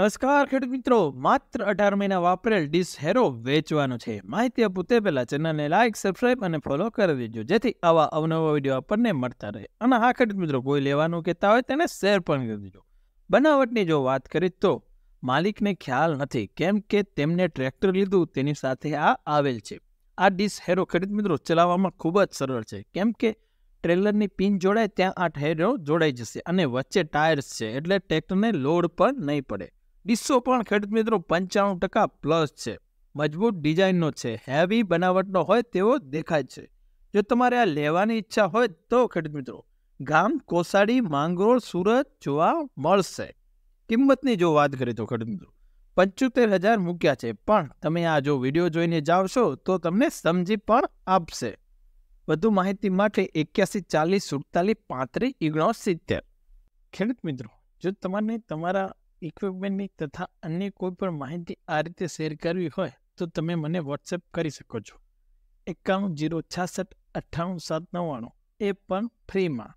નમસ્કાર ખેડૂત મિત્રો માત્ર અઢાર મહિના વાપરેલ ડીશ હેરો વેચવાનો છે માહિતી આપું તે પહેલાં ચેનલને લાઇક સબસ્ક્રાઇબ અને ફોલો કરી દેજો જેથી આવા અવનવા વિડીયો આપણને મળતા રહે અને હા ખેડૂત મિત્રો કોઈ લેવાનું કહેતા હોય તેને શેર પણ કરી દેજો બનાવટની જો વાત કરી તો માલિકને ખ્યાલ નથી કેમ કે તેમને ટ્રેક્ટર લીધું તેની સાથે આ આવેલ છે આ ડીશ હેરો ખેડૂત મિત્રો ચલાવવામાં ખૂબ જ સરળ છે કેમ કે ટ્રેલરની પિન જોડાય ત્યાં આ હેરો જોડાઈ જશે અને વચ્ચે ટાયર્સ છે એટલે ટ્રેક્ટરને લોડ પણ નહીં પડે ડિસ્સો પણ ખેડૂત મિત્રો પંચાણું ટકા પ્લસ છે મજબૂત ડિઝાઇનનો છે હેવી બનાવટનો હોય તેવો દેખાય છે જો તમારે આ લેવાની ઈચ્છા હોય તો ખેડૂત મિત્રો ગામ કોસાડી માંગરોળ સુરત જોવા મળશે કિંમતની જો વાત કરીએ તો ખેડૂત મિત્રો પંચોતેર હજાર મૂક્યા છે પણ તમે આ જો વિડીયો જોઈને જાવશો તો તમને સમજી પણ આપશે વધુ માહિતી માટે એક્યાસી ચાલીસ સુડતાલીસ પાંત્રીસ ઓગણસિત્તેર ખેડૂત મિત્રો જો તમારે તમારા ઇક્વિપમેન્ટની તથા અન્ય કોઈ પણ માહિતી આ રીતે શેર કરવી હોય તો તમે મને વોટ્સએપ કરી શકો છો એકાણું જીરો છાસઠ અઠ્ઠાણું સાત નવ્વાણું એ પણ ફ્રીમાં